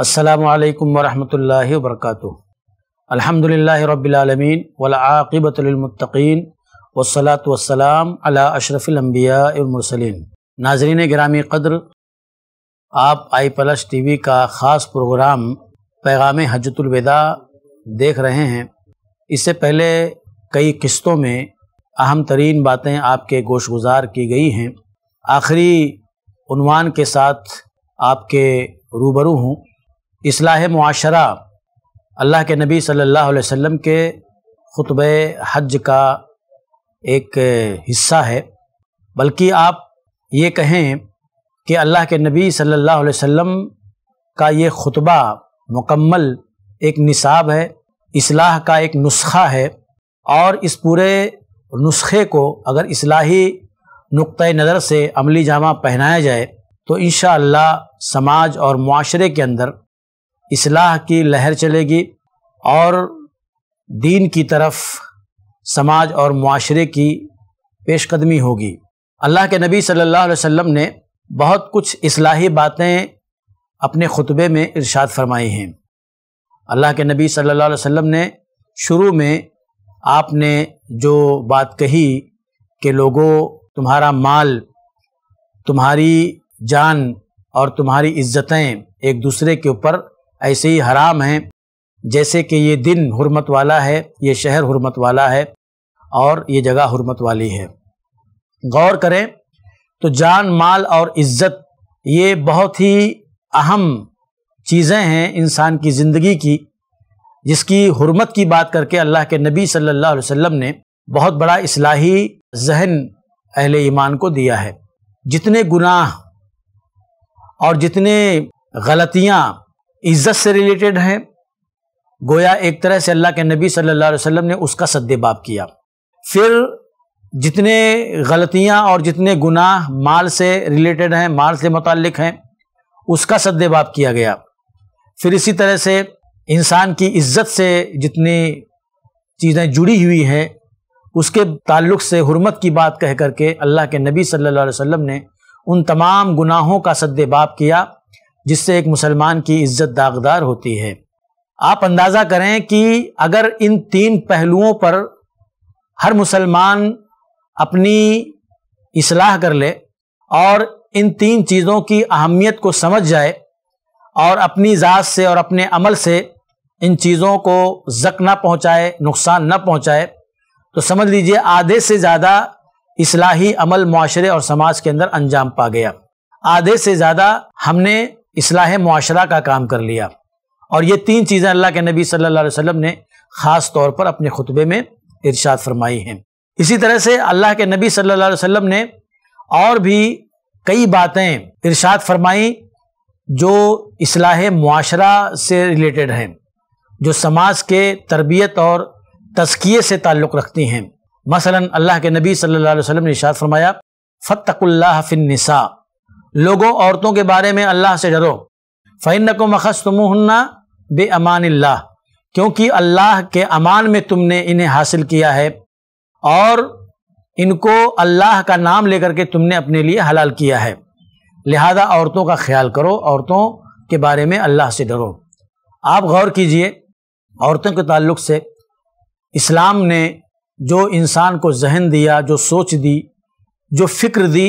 अस्सलाम वालेकुम वरहमतुल्लाहि वबरकातुहु अल्हम्दुलिल्लाहि रब्बिल आलमीन वल आक़िबतु लिल मुत्तक़ीन वस्सलातु वस्सलाम अला अशरफिल अंबिया वल मुरसलीन नाजरीन गिरामी कद्र आप आई प्लस टीवी का ख़ास प्रोग्राम पैगाम हजतुलविदा देख रहे हैं इससे पहले कई किस्तों में अहम तरीन बातें आपके गोश गुजार की गई हैं आखिरी उनवान के साथ आपके रूबरू हूँ इसलाह माशरा अल्लाह के नबी सल्लल्लाहु अलैहि वसल्लम के ख़ुतब हज का एक हिस्सा है बल्कि आप ये कहें कि अल्लाह के नबी सल्लल्लाहु अलैहि वसल्लम का ये ख़ुतबा मुकम्मल एक निसाब है इसलाह का एक नुस्खा है और इस पूरे नुस्खे को अगर इसलाही नुक़ नज़र से अमली जामा पहनाया जाए तो इन समाज और माशरे के अंदर इसलाह की लहर चलेगी और दीन की तरफ समाज और माशरे की पेशकदमी होगी अल्लाह के नबी सल्लल्लाहु अलैहि वसल्लम ने बहुत कुछ इसलाही बातें अपने ख़ुतबे में इरशाद फरमाई हैं अल्लाह के नबी सल्लल्लाहु अलैहि वसल्लम ने शुरू में आपने जो बात कही कि लोगों तुम्हारा माल तुम्हारी जान और तुम्हारी इज्जतें एक दूसरे के ऊपर ऐसे ही हराम हैं जैसे कि ये दिन हरमत वाला है ये शहर हरमत वाला है और ये जगह हरमत वाली है गौर करें तो जान माल और इज्जत ये बहुत ही अहम चीज़ें हैं इंसान की ज़िंदगी की जिसकी हरमत की बात करके अल्लाह के नबी सल्लल्लाहु अलैहि वसल्लम ने बहुत बड़ा इसलाही जहन अहल ईमान को दिया है जितने गुनाह और जितने गलतियाँ इज़्ज़त से रिलेटेड हैं गोया एक तरह से अल्लाह के नबी सल्लल्लाहु अलैहि वसल्लम ने उसका सद्देबाब किया फिर जितने गलतियाँ और जितने गुनाह माल से रिलेटेड हैं माल से मुतल हैं उसका सद्देबाब किया गया फिर इसी तरह से इंसान की इज्जत से जितनी चीज़ें जुड़ी हुई हैं उसके ताल्लुक से हरमत की बात कह करके अल्लाह के नबी सल्लल्लाहु अलैहि वसल्लम ने उन तमाम गुनाहों का सद्देबाप किया जिससे एक मुसलमान की इज्जत दागदार होती है आप अंदाज़ा करें कि अगर इन तीन पहलुओं पर हर मुसलमान अपनी इसलाह कर ले और इन तीन चीज़ों की अहमियत को समझ जाए और अपनी ज़ात से और अपने अमल से इन चीज़ों को जक ना पहुँचाए नुकसान न पहुँचाए तो समझ लीजिए आधे से ज़्यादा इसलाही अमल माशरे और समाज के अंदर अंजाम पा गया आधे से ज़्यादा हमने इसलाह माशरा का काम कर लिया और ये तीन चीज़ें अल्लाह के नबी सल्ला वसम ने ख़ास तौर पर अपने खुतबे में इर्शाद फरमाई हैं इसी तरह से अल्लाह के नबी सल्ला वसम ने और भी कई बातें इर्शाद फरमाई जो असलाह माशरा से रिलेटेड हैं जो समाज के तरबियत और तस्किए से ताल्लुक़ रखती हैं मसला अल्लाह के नबी सल्लल्लाहु अलैहि वसल्लम ने इशात फरमाया फ़तकुल्लाह फ़िनसा लोगों औरतों के बारे में अल्लाह से डरो फ़ैन को मखस तुमन्ना बे अमान क्योंकि अल्लाह के अमान में तुमने इन्हें हासिल किया है और इनको अल्लाह का नाम लेकर के तुमने अपने लिए हलाल किया है लिहाजा औरतों का ख्याल करो औरतों के बारे में अल्लाह से डरो आप गौर कीजिए औरतों के ताल्लुक से इस्लाम ने जो इंसान को जहन दिया जो सोच दी जो फ़िक्र दी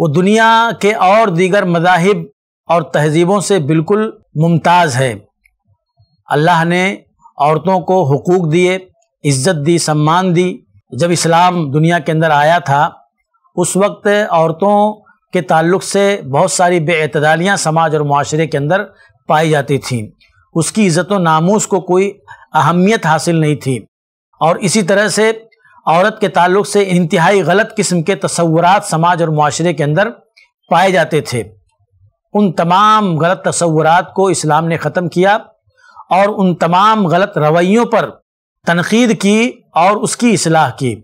वो दुनिया के और दीगर मजाहब और तहजीबों से बिल्कुल मुमताज़ है अल्लाह ने औरतों को हकूक़ दिए इज़्ज़त दी सम्मान दी जब इस्लाम दुनिया के अंदर आया था उस वक्त औरतों के ताल्लुक से बहुत सारी बेतदालियाँ समाज और माशरे के अंदर पाई जाती थीं उसकी इज़्ज़त व नामोस को कोई अहमियत हासिल नहीं थी और इसी तरह से औरत के ताल्लुक से इंतहाई गलत किस्म के तस्वुरात समाज और माशरे के अंदर पाए जाते थे उन तमाम गलत तस्वुरात को इस्लाम ने ख़त्म किया और उन तमाम गलत रवैयों पर तनकीद की और उसकी असलाह की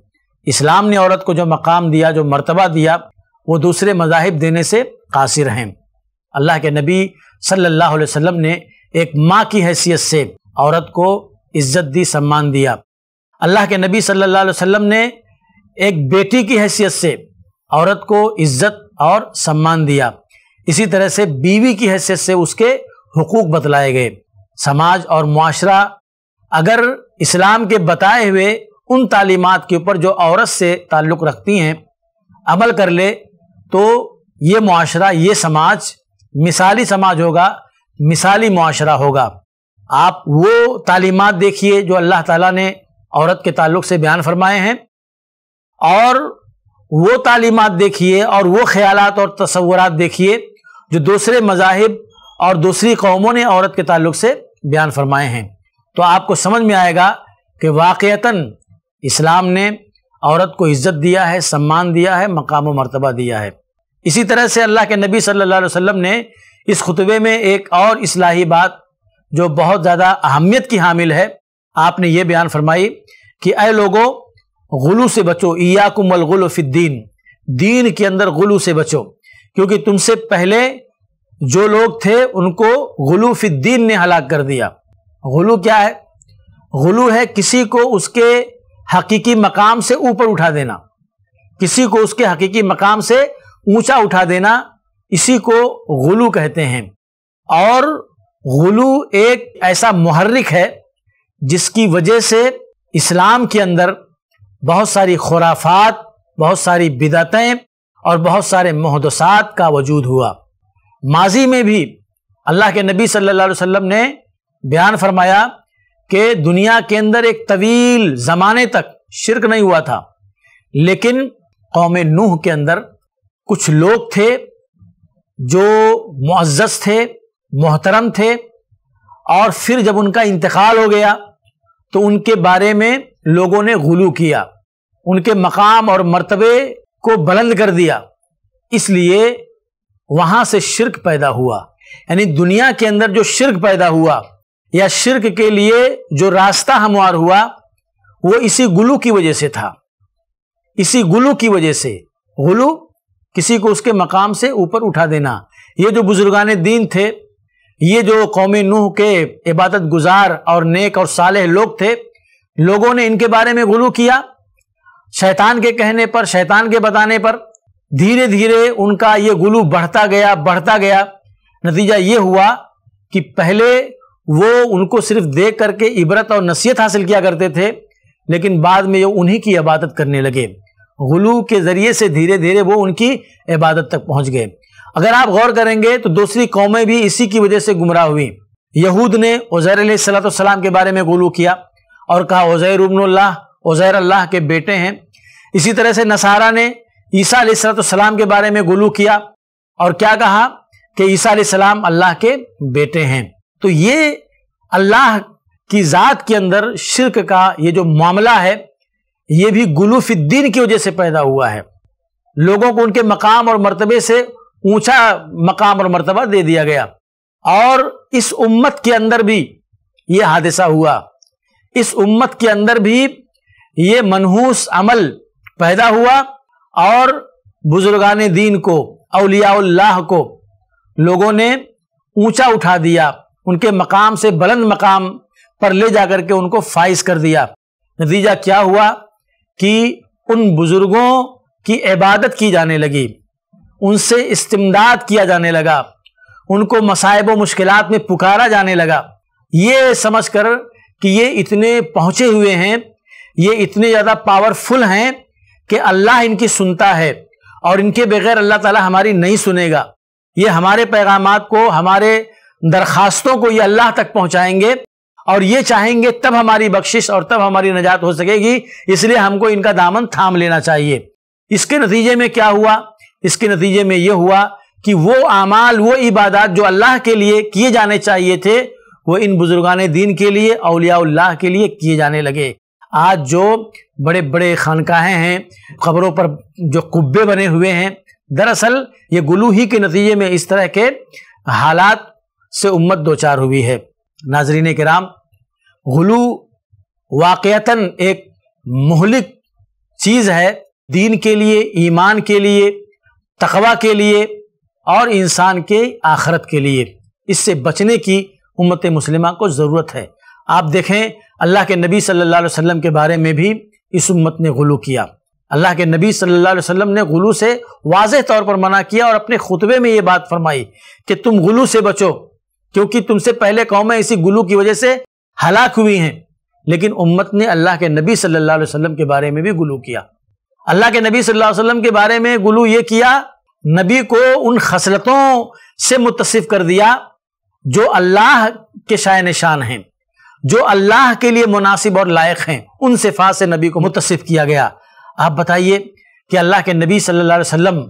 इस्लाम ने औरत को जो मकाम दिया जो मरतबा दिया वो दूसरे मजाहब देने से कासिर हैं अल्लाह के नबी सल्लल्लाहु अलैहि वसल्लम ने एक माँ की हैसियत से औरत को इज्जत दी सम्मान दिया अल्लाह के नबी सल्लल्लाहु अलैहि वसल्लम ने एक बेटी की हैसियत से औरत को इज्जत और सम्मान दिया इसी तरह से बीवी की हैसियत से उसके हकूक़ बतलाए गए समाज और माशरा अगर इस्लाम के बताए हुए उन तालीमत के ऊपर जो औरत से ताल्लुक़ रखती हैं अमल कर ले तो ये माशरा ये समाज मिसाली समाज होगा मिसाली माशरा होगा आप वो तालीमत देखिए जो अल्लाह ताला ने औरत के ताल्लुक से बयान फरमाए हैं और वो तालीमत देखिए और वो ख्याल और तस्वुरात देखिए जो दूसरे मजाहब और दूसरी कौमों ने औरत के ताल्लुक से बयान फरमाए हैं तो आपको समझ में आएगा कि वाक़ता इस्लाम ने औरत को इज़्ज़त दिया है सम्मान दिया है मकाम व मरतबा दिया है इसी तरह से अल्लाह के नबी सल्लल्लाहु अलैहि वसल्लम ने इस खुतबे में एक और इसलाही बात जो बहुत ज़्यादा अहमियत की हामिल है आपने ये बयान फरमाई कि अय लोगों गुलू से बचो ईयाकुम अलगुल फिद्दीन दीन के अंदर गुलू से बचो क्योंकि तुमसे पहले जो लोग थे उनको गुलू फिद्दीन ने हलाक कर दिया गुलू क्या है गुलू है किसी को उसके हकीकी मकाम से ऊपर उठा देना किसी को उसके हकीकी मकाम से ऊंचा उठा देना इसी को गुलू कहते हैं और गुलू एक ऐसा मुहर्रिक है जिसकी वजह से इस्लाम के अंदर बहुत सारी खुराफात बहुत सारी बिदतें और बहुत सारे महदसात का वजूद हुआ माजी में भी अल्लाह के नबी सल्लल्लाहु अलैहि वसल्लम ने बयान फरमाया कि दुनिया के अंदर एक तवील ज़माने तक शिरक नहीं हुआ था लेकिन कौम नूह के अंदर कुछ लोग थे जो मुआज़ थे मोहतरम थे और फिर जब उनका इंतकाल हो गया तो उनके बारे में लोगों ने गुलू किया उनके मकाम और मर्तबे को बुलंद कर दिया इसलिए वहां से शिरक पैदा हुआ यानी दुनिया के अंदर जो शिरक पैदा हुआ या शिरक के लिए जो रास्ता हमवार हुआ वो इसी गुलू की वजह से था इसी गुलू की वजह से गुलू किसी को उसके मकाम से ऊपर उठा देना ये जो बुजुर्गान दीन थे ये जो कौमी नूह के इबादत गुजार और नेक और साले लोग थे लोगों ने इनके बारे में गुलू किया शैतान के कहने पर शैतान के बताने पर धीरे धीरे उनका ये गुलू बढ़ता गया बढ़ता गया नतीजा ये हुआ कि पहले वो उनको सिर्फ देख करके इबरत और नसीहत हासिल किया करते थे लेकिन बाद में ये उन्हीं की इबादत करने लगे गलू के ज़रिए से धीरे धीरे वो उनकी इबादत तक पहुंच गए अगर आप गौर करेंगे तो दूसरी कौमें भी इसी की वजह से गुमराह हुई यहूद ने उज़ैर सलाम के बारे में गुलू किया और कहा उज़ैर उबनल्ला उज़ैर अल्लाह के बेटे हैं इसी तरह से नसारा ने ईसा सलाम के बारे में गुलू किया और क्या कहा कि ईसा सलाम अल्लाह के बेटे हैं तो ये अल्लाह की ज़ात के अंदर शिरक का ये जो मामला है ये भी गुलूफिद्दीन की वजह से पैदा हुआ है लोगों को उनके मकाम और मर्तबे से ऊंचा मकाम और मर्तबा दे दिया गया और इस उम्मत के अंदर भी ये हादसा हुआ इस उम्मत के अंदर भी ये मनहूस अमल पैदा हुआ और बुजुर्गान दीन को अलियाल्लाह को लोगों ने ऊंचा उठा दिया उनके मकाम से बुलंद मकाम पर ले जाकर के उनको फाइज कर दिया नतीजा क्या हुआ कि उन बुज़ुर्गों की इबादत की जाने लगी उनसे इस्तमदाद किया जाने लगा उनको मसायब व मुश्किल में पुकारा जाने लगा ये समझ कर कि ये इतने पहुँचे हुए हैं ये इतने ज़्यादा पावरफुल हैं कि अल्लाह इनकी सुनता है और इनके बगैर अल्लाह ताला हमारी नहीं सुनेगा ये हमारे पैगाम को हमारे दरख्वास्तों को ये अल्लाह तक पहुँचाएंगे और ये चाहेंगे तब हमारी बख्शिश और तब हमारी नजात हो सकेगी इसलिए हमको इनका दामन थाम लेना चाहिए इसके नतीजे में क्या हुआ इसके नतीजे में यह हुआ कि वो अमाल वो इबादत जो अल्लाह के लिए किए जाने चाहिए थे वो इन बुजुर्गान दीन के लिए अलियाल्लाह के लिए किए जाने लगे आज जो बड़े बड़े खानकाहें हैं खबरों पर जो कुब्बे बने हुए हैं दरअसल ये गुलू ही के नतीजे में इस तरह के हालात से उम्मत दो चार हुई है नाजरीन कराम गलू वाक़ता एक महलिक चीज़ है दीन के लिए ईमान के लिए तकवा के लिए और इंसान के आखरत के लिए इससे बचने की उम्मत मुस्लिमा को ज़रूरत है आप देखें अल्लाह के नबी सल्लल्लाहु अलैहि वसल्लम के बारे में भी इस उम्मत ने गलू किया अल्लाह के नबी सल्लल्लाहु अलैहि वसल्लम ने गलू से वाज तौर पर मना किया और अपने खुतबे में ये बात फरमाई कि तुम गलू से बचो क्योंकि तुमसे पहले कौमें इसी गुलू की वजह से हलाक हुई हैं लेकिन उम्मत ने अल्लाह के नबी सल्लल्लाहु अलैहि वसल्लम के बारे में भी गुलू किया अल्लाह के नबी सल्लल्लाहु अलैहि वसल्लम के बारे में गुलू ये किया नबी को उन खसलतों से मुतसिफ कर दिया जो अल्लाह के शाय निशान हैं जो अल्लाह के लिए मुनासिब और लायक हैं उन सिफात से नबी को मुतसिफ किया गया आप बताइए कि अल्लाह के नबी सल्लल्लाहु अलैहि वसल्लम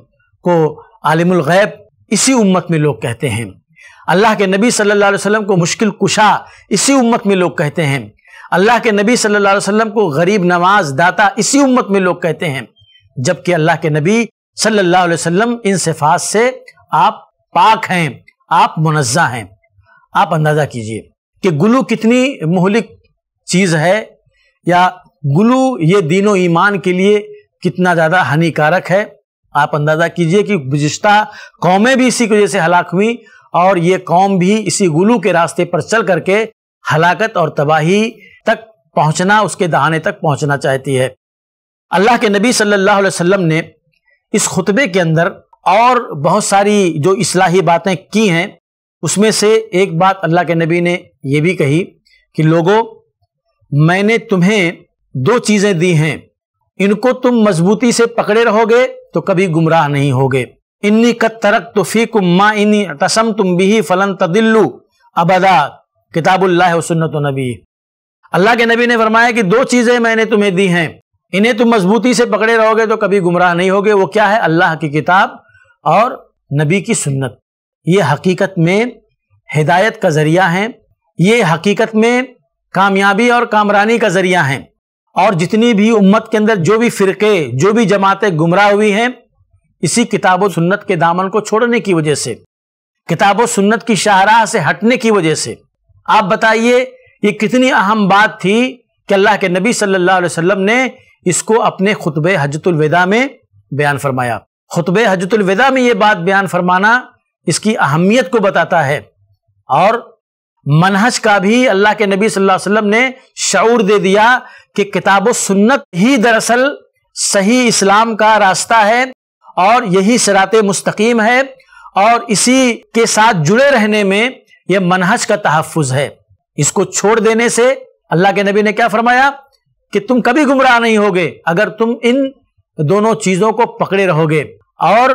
को आलिमुल गैब इसी उम्मत में लोग कहते हैं अल्लाह के नबी सल्लल्लाहु अलैहि वसल्लम को मुश्किल कुशा इसी उम्मत में लोग कहते हैं अल्लाह के नबी सल्लल्लाहु अलैहि वसल्लम को गरीब नवाज दाता इसी उम्मत में लोग कहते हैं जबकि अल्लाह के नबी सल्लल्लाहु अलैहि वसल्लम इन सिफात से आप पाक हैं आप मुनज़ा हैं आप अंदाज़ा कीजिए कि गुलू कितनी मोहलिक चीज़ है या गुलू ये दीनों ईमान के लिए कितना ज़्यादा हानिकारक है आप अंदाज़ा कीजिए कि गुज्त कौमें भी इसी की वजह से हलाक हुई और ये कौम भी इसी गुलू के रास्ते पर चल करके हलाकत और तबाही तक पहुंचना उसके दहाने तक पहुंचना चाहती है अल्लाह के नबी सल्लल्लाहु अलैहि वसल्लम ने इस खुतबे के अंदर और बहुत सारी जो इसलाही बातें की हैं उसमें से एक बात अल्लाह के नबी ने यह भी कही कि लोगों मैंने तुम्हें दो चीज़ें दी हैं इनको तुम मजबूती से पकड़े रहोगे तो कभी गुमराह नहीं होगे इन्नी कत तरक तो फीक माँ इन्नी तसम तुम बिही फलन तदिल्लू अबदा किताबुल्लाह सुन्नत नबी अल्लाह के नबी ने फरमाया कि दो चीज़ें मैंने तुम्हें दी हैं इन्हें तुम मजबूती से पकड़े रहोगे तो कभी गुमराह नहीं होगे वो क्या है अल्लाह की किताब और नबी की सुन्नत ये हकीकत में हिदायत का ज़रिया है ये हकीकत में कामयाबी और कामरानी का ज़रिया है और जितनी भी उम्मत के अंदर जो भी फ़िरके जो भी जमातें गुमराह हुई हैं इसी किताब सुन्नत के दामन को छोड़ने की वजह से किताब सुन्नत की शाहराह से हटने की वजह से आप बताइए ये कितनी अहम बात थी कि अल्लाह के नबी सल्लल्लाहु अलैहि वसल्लम ने इसको अपने खुतब हजतुलविदा में बयान फरमाया खुतब हजतुलविदा में ये बात बयान फरमाना इसकी अहमियत को बताता है और मनहज का भी अल्लाह के नबी सल्लल्लाहु अलैहि वसल्लम ने शऊर दे दिया कि किताब सुन्नत ही दरअसल सही इस्लाम का रास्ता है और यही सरात मुस्तकीम है और इसी के साथ जुड़े रहने में यह मनहज का तहफ़ है इसको छोड़ देने से अल्लाह के नबी ने क्या फरमाया कि तुम कभी गुमराह नहीं होगे अगर तुम इन दोनों चीज़ों को पकड़े रहोगे और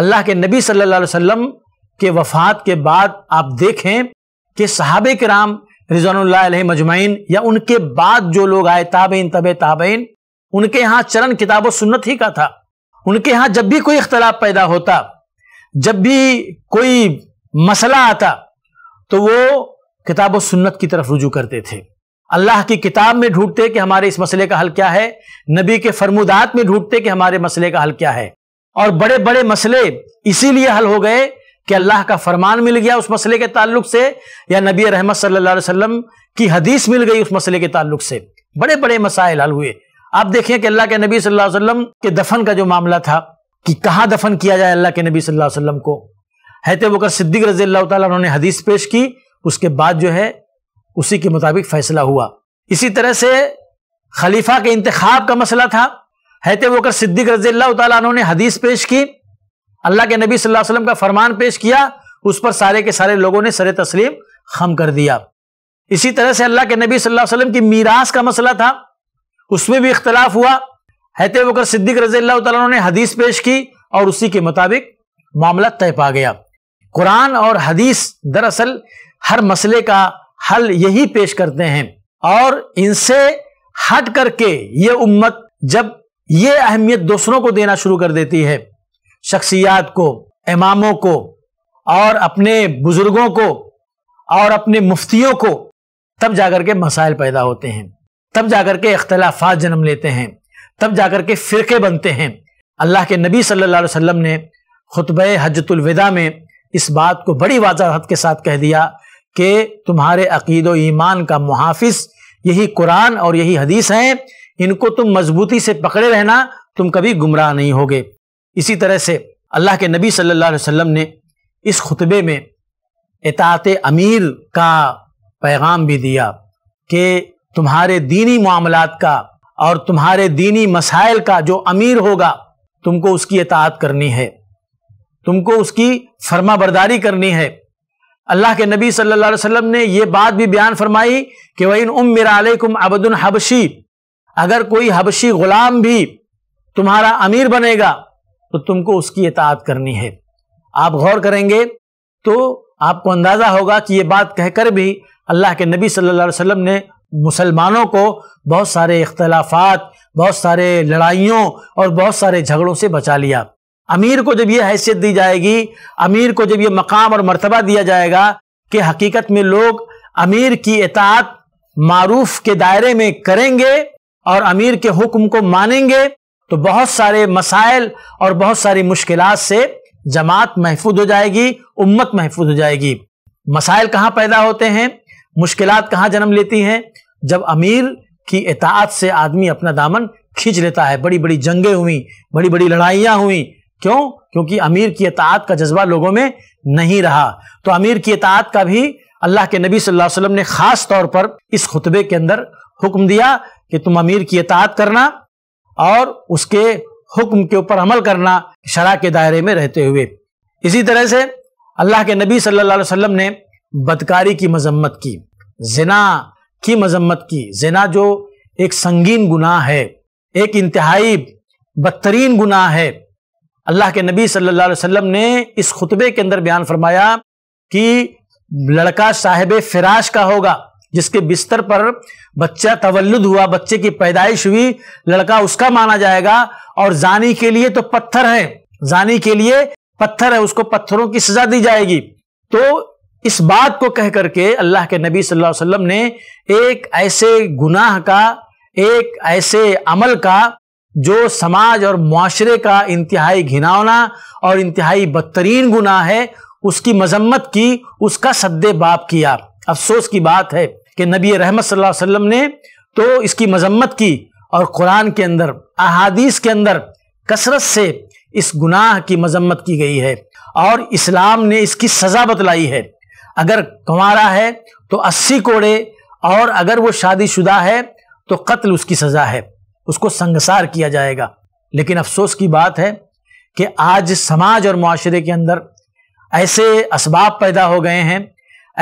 अल्लाह के नबी सल्लल्लाहु अलैहि वसल्लम के वफात के बाद आप देखें कि के कराम रिजवान मजमाइन या उनके बाद जो लोग आए ताबेन तब ताबेन उनके यहाँ चरण किताब सुन्नत ही का था उनके यहां जब भी कोई इख्तलाफ पैदा होता जब भी कोई मसला आता तो वो किताब व सुन्नत की तरफ रुजू करते थे अल्लाह की किताब में ढूंढते कि हमारे इस मसले का हल क्या है नबी के फरमुदात में ढूंढते कि हमारे मसले का हल क्या है और बड़े बड़े मसले इसीलिए हल हो गए कि अल्लाह का फरमान मिल गया उस मसले के ताल्लुक से या नबी रहमत सल्लल्लाहु अलैहि वसल्लम की हदीस मिल गई उस मसले के ताल्लुक से बड़े बड़े मसाइल हल हुए आप देखें कि अल्लाह के नबी सल्लल्लाहु अलैहि वसल्लम के दफन का जो मामला था कि कहाँ दफन किया जाए अल्लाह के नबी सल्लल्लाहु अलैहि वसल्लम को हैत बकर सिद्दीक रजी अल्लाह उन्होंने हदीस पेश की उसके बाद जो है उसी के मुताबिक फैसला हुआ इसी तरह से खलीफा के इंतखाब का मसला था हैत बकर सिद्दीक रजी अल्लाह उन्होंने हदीस पेश की अल्लाह के नबी सल्लल्लाहु अलैहि वसल्लम का फरमान पेश किया उस पर सारे के सारे लोगों ने सर तस्लीम खम कर दिया इसी तरह से अल्लाह के नबी सल्लल्लाहु अलैहि वसल्लम की मीरास का मसला था उसमें भी इख्तलाफ हुआ हैत बकर सिद्दीक रजी अल्लाह ने हदीस पेश की और उसी के मुताबिक मामला तय पा गया कुरान और हदीस दरअसल हर मसले का हल यही पेश करते हैं और इनसे हट करके ये उम्मत जब ये अहमियत दूसरों को देना शुरू कर देती है शख्सियात को इमामों को और अपने बुजुर्गों को और अपने मुफ्तियों को तब जाकर के मसाइल पैदा होते हैं तब जाकर के अख्तलाफा जन्म लेते हैं तब जाकर के फ़िरके बनते हैं अल्लाह के नबी सल्लल्लाहु अलैहि वसल्लम ने खुतब हजतुलविदा में इस बात को बड़ी वाजाहत के साथ कह दिया कि तुम्हारे अकीद ईमान का मुहाफ़ यही कुरान और यही हदीस हैं इनको तुम मजबूती से पकड़े रहना तुम कभी गुमराह नहीं होगे इसी तरह से अल्लाह के नबी सल्लल्लाहु अलैहि वसल्लम ने इस खुतबे में इतात अमीर का पैगाम भी दिया कि तुम्हारे दीनी मामलात का और तुम्हारे दीनी मसाइल का जो अमीर होगा तुमको उसकी इतात करनी है तुमको उसकी फर्मा बरदारी करनी है अल्लाह के नबी सल्लल्लाहु अलैहि वसल्लम ने यह बात भी बयान फरमाई कि वही उम मिराकुम अबदुल हबशी अगर कोई हबशी गुलाम भी तुम्हारा अमीर बनेगा तो तुमको उसकी इतात करनी है आप गौर करेंगे तो आपको अंदाज़ा होगा कि यह बात कहकर भी अल्लाह के नबी सल्लल्लाहु अलैहि वसल्लम ने मुसलमानों को बहुत सारे इख्तलाफात बहुत सारे लड़ाइयों और बहुत सारे झगड़ों से बचा लिया अमीर को जब यह हैसियत दी जाएगी अमीर को जब यह मकाम और मर्तबा दिया जाएगा कि हकीकत में लोग अमीर की इतात मारूफ के दायरे में करेंगे और अमीर के हुक्म को मानेंगे तो बहुत सारे मसाइल और बहुत सारी मुश्किल से जमात महफूज हो जाएगी उम्मत महफूज हो जाएगी मसाइल कहाँ पैदा होते हैं मुश्किल कहाँ जन्म लेती हैं जब अमीर की इतात से आदमी अपना दामन खींच लेता है बड़ी बड़ी जंगें हुई बड़ी बड़ी लड़ाइयाँ हुई क्यों क्योंकि अमीर की इतात का जज्बा लोगों में नहीं रहा तो अमीर की इतात का भी अल्लाह के नबी सल्लल्लाहु अलैहि वसल्लम ने खास तौर पर इस खुतबे के अंदर हुक्म दिया कि तुम अमीर की इतात करना और उसके हुक्म के ऊपर अमल करना शरा के दायरे में रहते हुए इसी तरह से अल्लाह के नबी सल्लल्लाहु अलैहि वसल्लम ने बदकारी की मजम्मत की जिना की मजम्मत की जिना जो एक संगीन गुनाह है एक इंतहाई बदतरीन गुनाह है अल्लाह के नबी सल्लल्लाहु अलैहि वसल्लम ने इस खुतबे के अंदर बयान फरमाया कि लड़का साहेब फिराश का होगा जिसके बिस्तर पर बच्चा तवल्लुद हुआ बच्चे की पैदाइश हुई लड़का उसका माना जाएगा और जानी के लिए तो पत्थर है जानी के लिए पत्थर है उसको पत्थरों की सजा दी जाएगी तो इस बात को कह करके अल्लाह के नबी सल्लल्लाहु अलैहि वसल्लम ने एक ऐसे गुनाह का एक ऐसे अमल का जो समाज और माशरे का इंतहाई घिनौना और इंतहाई बदतरीन गुनाह है उसकी मजम्मत की उसका सद्दे बाप किया अफसोस की बात है कि नबी रहमत सल्लल्लाहु अलैहि वसल्लम ने तो इसकी मजम्मत की और कुरान के अंदर अहादीस के अंदर कसरत से इस गुनाह की मजम्मत की गई है और इस्लाम ने इसकी सज़ा बतलाई है अगर कुंवारा है तो अस्सी कोड़े और अगर वो शादीशुदा है तो कत्ल उसकी सज़ा है उसको संगसार किया जाएगा लेकिन अफसोस की बात है कि आज समाज और माशरे के अंदर ऐसे इसबाब पैदा हो गए हैं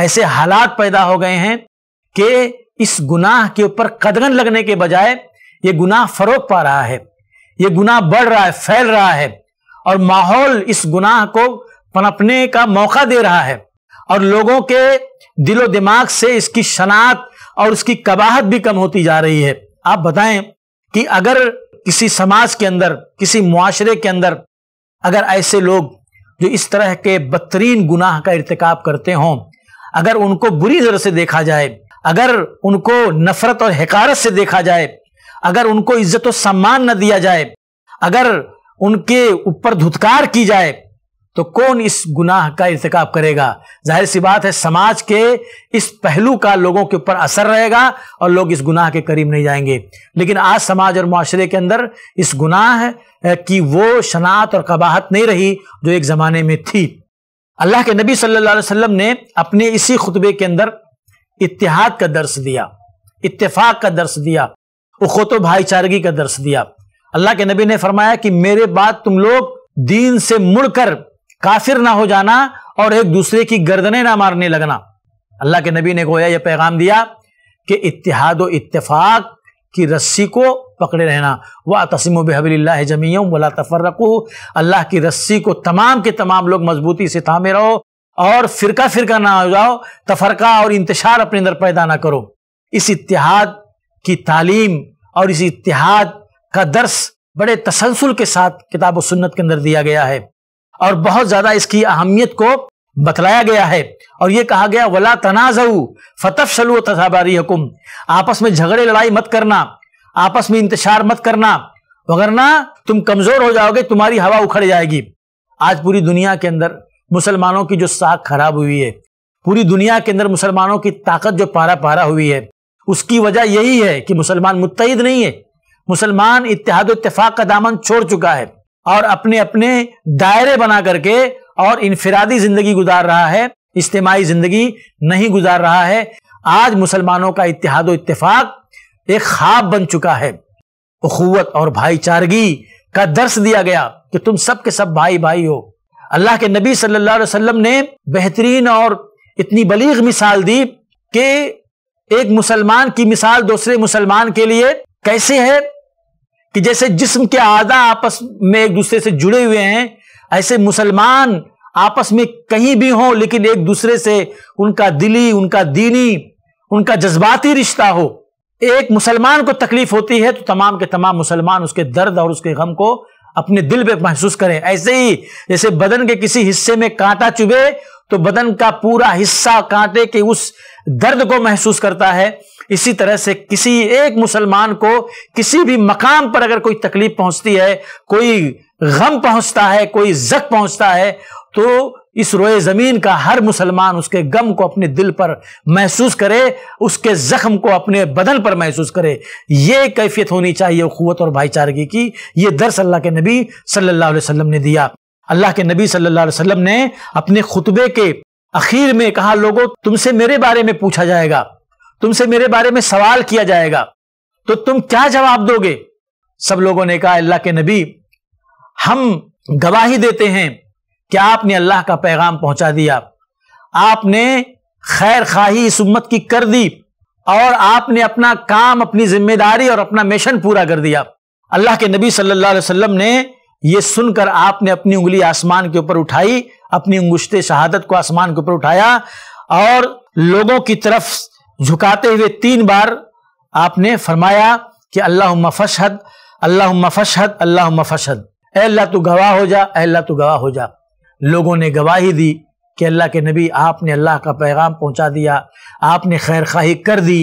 ऐसे हालात पैदा हो गए हैं कि इस गुनाह के ऊपर कदगन लगने के बजाय ये गुनाह फरोग पा रहा है ये गुनाह बढ़ रहा है फैल रहा है और माहौल इस गुनाह को पनपने का मौका दे रहा है और लोगों के दिलो दिमाग से इसकी शनात और उसकी कबाहत भी कम होती जा रही है आप बताएं कि अगर किसी समाज के अंदर किसी मुआशरे के अंदर अगर ऐसे लोग जो इस तरह के बदतरीन गुनाह का इरतकब करते हों अगर उनको बुरी तरह से देखा जाए अगर उनको नफरत और हकारत से देखा जाए अगर उनको इज्जत और सम्मान न दिया जाए अगर उनके ऊपर धुतकार की जाए तो कौन इस गुनाह का इरतकब करेगा जाहिर सी बात है समाज के इस पहलू का लोगों के ऊपर असर रहेगा और लोग इस गुनाह के करीब नहीं जाएंगे लेकिन आज समाज और माशरे के अंदर इस गुनाह की वो शनात और कबाहत नहीं रही जो एक ज़माने में थी अल्लाह के नबी सल्लल्लाहु अलैहि वसल्लम ने अपने इसी खुतबे के अंदर इतिहाद का दर्श दिया इतफाक का दर्श दिया उखोत भाईचारगी का दर्श दिया अल्लाह के नबी ने फरमाया कि मेरे बाद तुम लोग दीन से मुड़कर काफिर ना हो जाना और एक दूसरे की गर्दने ना मारने लगना अल्लाह के नबी ने गोया यह पैगाम दिया कि इतिहाद इतफाक की रस्सी को पकड़े रहना वह तस्म बहबिल्ला जमीयम तफर रखू अल्लाह की रस्सी को तमाम के तमाम लोग मजबूती से थामे रहो और फिरका फिरका ना हो जाओ तफरका और इंतशार अपने अंदर पैदा ना करो इस इतिहाद की तालीम और इस इतिहाद का दर्श बड़े तसलसल के साथ किताब सुन्नत के अंदर दिया गया है और बहुत ज्यादा इसकी अहमियत को बतलाया गया है और ये कहा गया वला तनाजऊ फतफ शलु तथाबारी हुकुम आपस में झगड़े लड़ाई मत करना आपस में इंतशार मत करना वगरना तुम कमजोर हो जाओगे तुम्हारी हवा उखड़ जाएगी आज पूरी दुनिया के अंदर मुसलमानों की जो साख खराब हुई है पूरी दुनिया के अंदर मुसलमानों की ताकत जो पारा पारा हुई है उसकी वजह यही है कि मुसलमान मुतहद नहीं है मुसलमान इतिहाद इतफाक का दामन छोड़ चुका है और अपने अपने दायरे बना करके और इनफरादी जिंदगी गुजार रहा है इज्तमाही जिंदगी नहीं गुजार रहा है आज मुसलमानों का इतिहाद इतफाक एक खाब बन चुका है अखुवत और भाईचारगी का दर्श दिया गया कि तुम सब के सब भाई भाई हो अल्लाह के नबी सल्लल्लाहु अलैहि वसल्लम ने बेहतरीन और इतनी बलीग मिसाल दी कि एक मुसलमान की मिसाल दूसरे मुसलमान के लिए कैसे है कि जैसे जिस्म के आधा आपस में एक दूसरे से जुड़े हुए हैं ऐसे मुसलमान आपस में कहीं भी हों लेकिन एक दूसरे से उनका दिली उनका दीनी उनका जज्बाती रिश्ता हो एक मुसलमान को तकलीफ होती है तो तमाम के तमाम मुसलमान उसके दर्द और उसके गम को अपने दिल पर महसूस करें ऐसे ही जैसे बदन के किसी हिस्से में कांटा चुभे तो बदन का पूरा हिस्सा कांटे के उस दर्द को महसूस करता है इसी तरह से किसी एक मुसलमान को किसी भी मकाम पर अगर कोई तकलीफ पहुंचती है कोई गम पहुंचता है कोई जक पहुंचता है तो इस रोए ज़मीन का हर मुसलमान उसके गम को अपने दिल पर महसूस करे उसके ज़ख्म को अपने बदन पर महसूस करे ये कैफियत होनी चाहिए क़ुत और भाईचारगी की ये दर्स अल्लाह के नबी सल्लल्लाहु अलैहि वसल्लम ने दिया अल्लाह के नबी सल्लल्लाहु अलैहि वसल्लम ने अपने खुतबे के अखीर में कहा लोगों तुमसे मेरे बारे में पूछा जाएगा तुमसे मेरे बारे में सवाल किया जाएगा तो तुम क्या जवाब दोगे सब लोगों ने कहा अल्लाह के नबी हम गवाही देते हैं कि आपने अल्लाह का पैगाम पहुंचा दिया आपने खैर खाही इस उम्मत की कर दी और आपने अपना काम अपनी जिम्मेदारी और अपना मिशन पूरा कर दिया अल्लाह के नबी सल्लल्लाहु अलैहि वसल्लम ने यह सुनकर आपने अपनी उंगली आसमान के ऊपर उठाई अपनी उंगुश्ते शहादत को आसमान के ऊपर उठाया और लोगों की तरफ झुकाते हुए तीन बार आपने फरमाया कि अल्लाह मफशहद अल्लाह फशहद अल्लाह मफशहद अल्लाह तू गवाह हो जा अल्लाह तू गवाह हो जा लोगों ने गवाही दी कि अल्लाह के नबी आपने अल्लाह का पैगाम पहुंचा दिया आपने खैर खाही कर दी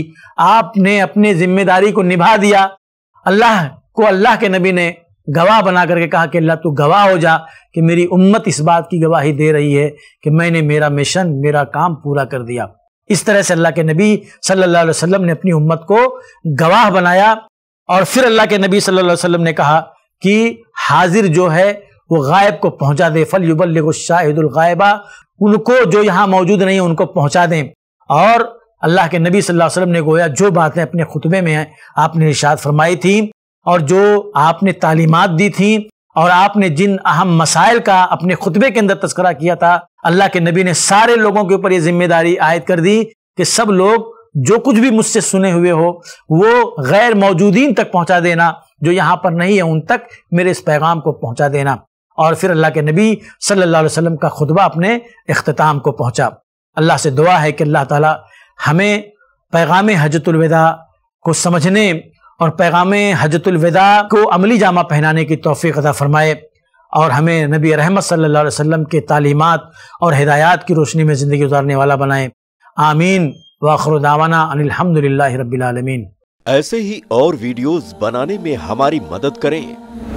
आपने अपने जिम्मेदारी को निभा दिया अल्लाह को अल्लाह के नबी ने गवाह बना करके कहा कि अल्लाह तू गवाह हो जा कि मेरी उम्मत इस बात की गवाही दे रही है कि मैंने मेरा मिशन मेरा काम पूरा कर दिया इस तरह से अल्लाह के नबी सल्लल्लाहु अलैहि वसल्लम ने अपनी उम्मत को गवाह बनाया और फिर अल्लाह के नबी सल्लल्लाहु अलैहि वसल्लम ने कहा कि हाजिर जो है वो गायब को पहुंचा दे फल युबल गायबा उनको जो यहाँ मौजूद नहीं है उनको पहुंचा दें और अल्लाह के नबी सल्लल्लाहु अलैहि वसल्लम ने गोया जो बातें अपने खुतबे में आपने इशाद फरमाई थी और जो आपने तालीमत दी थी और आपने जिन अहम मसाइल का अपने खुतबे के अंदर तस्करा किया था अल्लाह के नबी ने सारे लोगों के ऊपर यह जिम्मेदारी आयद कर दी कि सब लोग जो कुछ भी मुझसे सुने हुए हो वो गैर मौजूदीन तक पहुंचा देना जो यहाँ पर नहीं है उन तक मेरे इस पैगाम को पहुंचा देना और फिर अल्लाह के नबी सल्लल्लाहु अलैहि वसल्लम का खुतबा अपने अख्ताम को पहुंचा अल्लाह से दुआ है कि अल्लाह ताला हमें पैगाम हजरतलविदा को समझने और पैगाम हजतुलविदा को अमली जामा पहनाने की तोफ़ी अदा फरमाए और हमें नबी रहमत अलैहि वसल्लम के तालीमत और हिदायत की रोशनी में ज़िंदगी गुजारने वाला बनाए आमीन वाखरदावाना अनिलहमदिल्ला रबीआलमीन ऐसे ही और वीडियोज़ बनाने में हमारी मदद करें